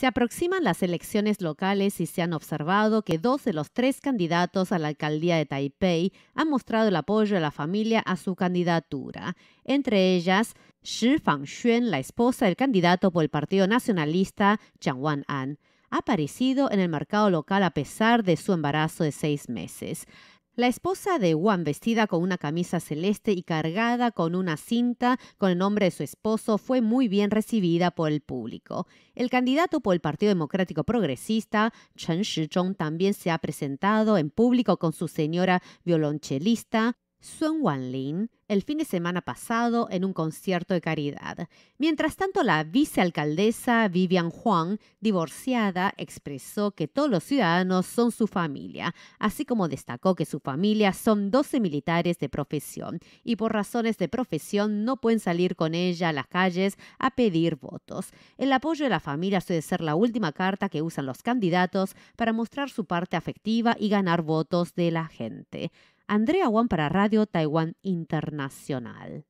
Se aproximan las elecciones locales y se han observado que dos de los tres candidatos a la alcaldía de Taipei han mostrado el apoyo de la familia a su candidatura, entre ellas Shi Fangxuan, la esposa del candidato por el Partido Nacionalista, Chang Wan-an. Ha aparecido en el mercado local a pesar de su embarazo de seis meses. La esposa de Juan, vestida con una camisa celeste y cargada con una cinta con el nombre de su esposo, fue muy bien recibida por el público. El candidato por el Partido Democrático Progresista, Chen Shizhong, también se ha presentado en público con su señora violonchelista, Sun Wanlin el fin de semana pasado en un concierto de caridad. Mientras tanto, la vicealcaldesa Vivian Huang, divorciada, expresó que todos los ciudadanos son su familia, así como destacó que su familia son 12 militares de profesión y por razones de profesión no pueden salir con ella a las calles a pedir votos. El apoyo de la familia suele ser la última carta que usan los candidatos para mostrar su parte afectiva y ganar votos de la gente. Andrea Juan para Radio Taiwán Internacional.